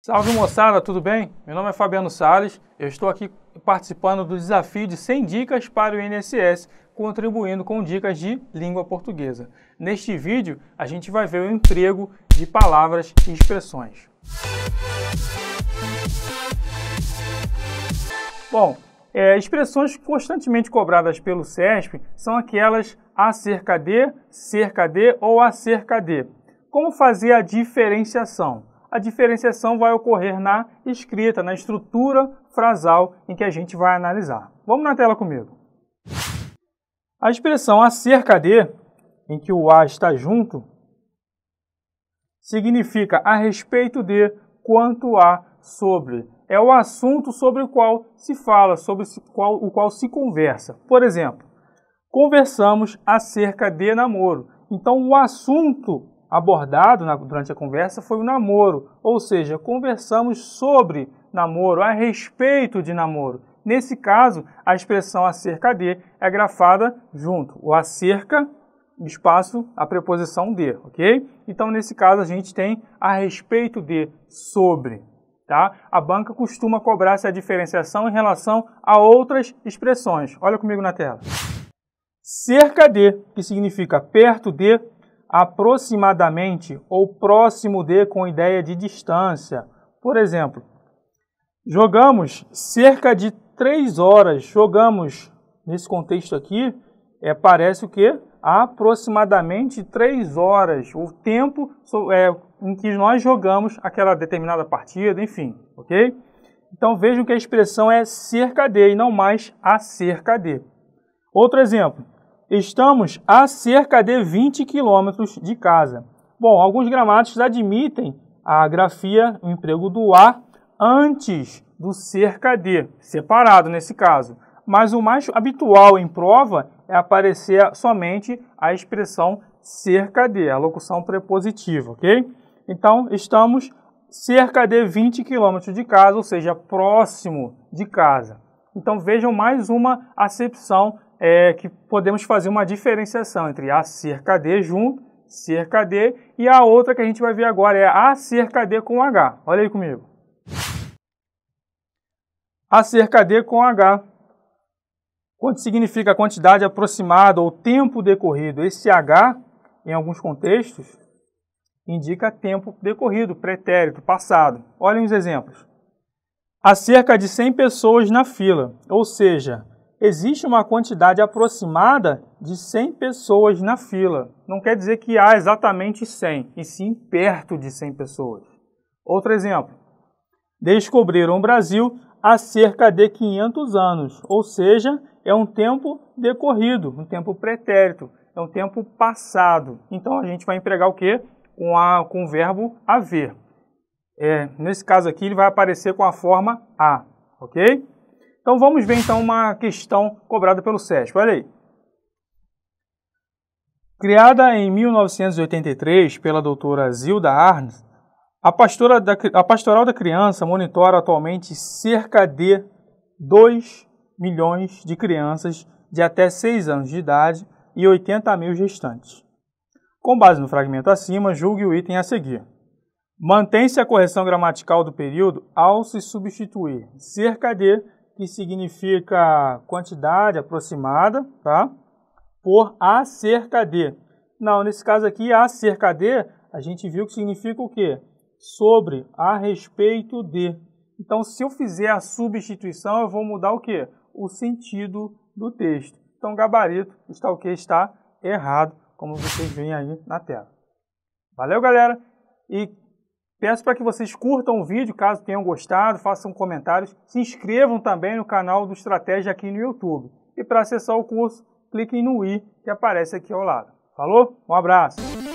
Salve moçada, tudo bem? Meu nome é Fabiano Sales, eu estou aqui participando do desafio de 100 dicas para o INSS, contribuindo com dicas de língua portuguesa. Neste vídeo, a gente vai ver o emprego de palavras e expressões. Bom, é, expressões constantemente cobradas pelo SESP são aquelas acerca de, cerca de ou acerca de. Como fazer a diferenciação? a diferenciação vai ocorrer na escrita, na estrutura frasal em que a gente vai analisar. Vamos na tela comigo. A expressão acerca de, em que o a está junto, significa a respeito de, quanto a, sobre. É o assunto sobre o qual se fala, sobre o qual se conversa. Por exemplo, conversamos acerca de namoro. Então, o assunto abordado na, durante a conversa foi o namoro, ou seja, conversamos sobre namoro, a respeito de namoro. Nesse caso, a expressão acerca de é grafada junto, o acerca, espaço, a preposição de, ok? Então, nesse caso, a gente tem a respeito de, sobre, tá? A banca costuma cobrar essa diferenciação em relação a outras expressões. Olha comigo na tela. Cerca de, que significa perto de, aproximadamente ou próximo de com ideia de distância. Por exemplo, jogamos cerca de três horas, jogamos nesse contexto aqui, é, parece o que? Aproximadamente três horas, o tempo é, em que nós jogamos aquela determinada partida, enfim, ok? Então vejam que a expressão é cerca de e não mais acerca de. Outro exemplo, estamos a cerca de 20 quilômetros de casa. Bom, alguns gramáticos admitem a grafia, o emprego do a antes do cerca de, separado nesse caso. Mas o mais habitual em prova é aparecer somente a expressão cerca de, a locução prepositiva, ok? Então, estamos cerca de 20 quilômetros de casa, ou seja, próximo de casa. Então, vejam mais uma acepção é que podemos fazer uma diferenciação entre acerca de junto, cerca de, e a outra que a gente vai ver agora é acerca de com H. Olha aí comigo. Acerca de com H. Quanto significa a quantidade aproximada ou tempo decorrido? Esse H, em alguns contextos, indica tempo decorrido, pretérito, passado. Olhem os exemplos. Há cerca de 100 pessoas na fila, ou seja, existe uma quantidade aproximada de 100 pessoas na fila. Não quer dizer que há exatamente 100, e sim perto de 100 pessoas. Outro exemplo: descobriram o Brasil há cerca de 500 anos, ou seja, é um tempo decorrido, um tempo pretérito, é um tempo passado. Então a gente vai empregar o que? Com, a, com o verbo haver. É, nesse caso aqui, ele vai aparecer com a forma a, ok? Então vamos ver então uma questão cobrada pelo SESC. Olha aí. Criada em 1983 pela doutora Zilda Arns, a, pastora da, a Pastoral da Criança monitora atualmente cerca de 2 milhões de crianças de até 6 anos de idade e 80 mil gestantes. Com base no fragmento acima, julgue o item a seguir. Mantém-se a correção gramatical do período ao se substituir cerca de que significa quantidade aproximada, tá? Por acerca de. Não, nesse caso aqui, acerca de, a gente viu que significa o quê? Sobre, a respeito de. Então, se eu fizer a substituição, eu vou mudar o quê? O sentido do texto. Então, gabarito está o que está errado, como vocês veem aí na tela. Valeu, galera! E Peço para que vocês curtam o vídeo, caso tenham gostado, façam comentários, se inscrevam também no canal do Estratégia aqui no YouTube. E para acessar o curso, cliquem no i que aparece aqui ao lado. Falou? Um abraço!